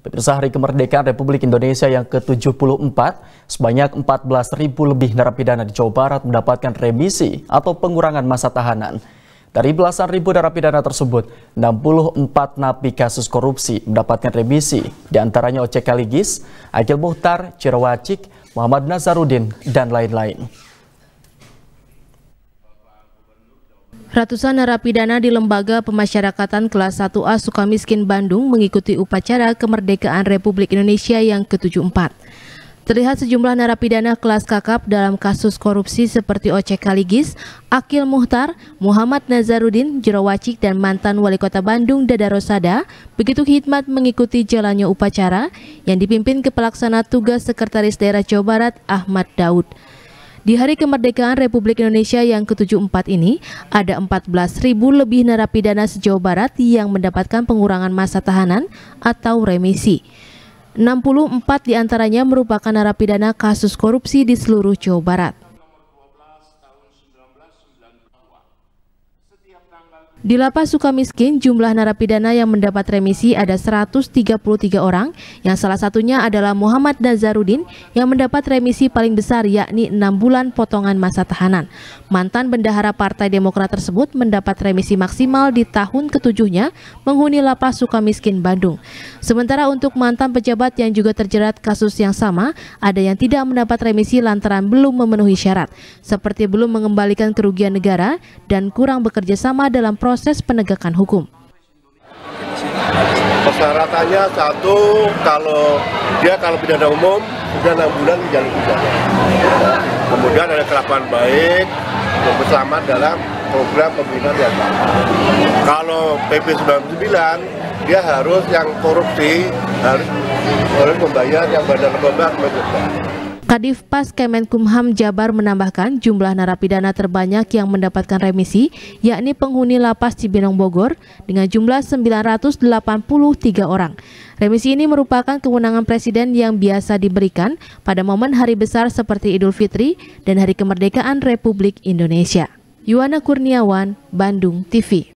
Pemirsa Hari Kemerdekaan Republik Indonesia yang ke-74, sebanyak ribu lebih narapidana di Jawa Barat mendapatkan remisi atau pengurangan masa tahanan. Dari belasan ribu narapidana tersebut, 64 napi kasus korupsi mendapatkan remisi, diantaranya OJK Kaligis, Akil Muhtar, Cirewacik, Muhammad Nazarudin, dan lain-lain. Ratusan narapidana di Lembaga Pemasyarakatan Kelas 1A Sukamiskin Bandung mengikuti upacara kemerdekaan Republik Indonesia yang ke-74. Terlihat sejumlah narapidana kelas kakap dalam kasus korupsi seperti Ocek Kaligis, Akil Muhtar, Muhammad Nazarudin, Jerowacik, dan mantan wali kota Bandung Dada Rosada begitu khidmat mengikuti jalannya upacara yang dipimpin pelaksana Tugas Sekretaris Daerah Jawa Barat Ahmad Daud. Di hari kemerdekaan Republik Indonesia yang ke-74 ini, ada 14.000 lebih narapidana sejauh barat yang mendapatkan pengurangan masa tahanan atau remisi. 64 diantaranya merupakan narapidana kasus korupsi di seluruh Jawa Barat. Di lapas suka miskin, jumlah narapidana yang mendapat remisi ada 133 orang, yang salah satunya adalah Muhammad Nazarudin yang mendapat remisi paling besar yakni 6 bulan potongan masa tahanan. Mantan bendahara Partai Demokrat tersebut mendapat remisi maksimal di tahun ketujuhnya menghuni lapas suka miskin Bandung. Sementara untuk mantan pejabat yang juga terjerat kasus yang sama, ada yang tidak mendapat remisi lantaran belum memenuhi syarat, seperti belum mengembalikan kerugian negara dan kurang bekerja bekerja sama dalam proses penegakan hukum. Persyaratannya satu, kalau dia kalau pidana umum sudah enam bulan menjalani pidana. Kemudian ada kelakuan baik, selamat dalam program pembinaan atas. Kalau PP 99 dia harus yang korupsi harus harus membayar yang badan lembaga Kadif Pas Kemenkumham Jabar menambahkan jumlah narapidana terbanyak yang mendapatkan remisi, yakni penghuni lapas Cibinong Bogor dengan jumlah 983 orang. Remisi ini merupakan kewenangan Presiden yang biasa diberikan pada momen hari besar seperti Idul Fitri dan Hari Kemerdekaan Republik Indonesia. Yuwana Kurniawan, Bandung TV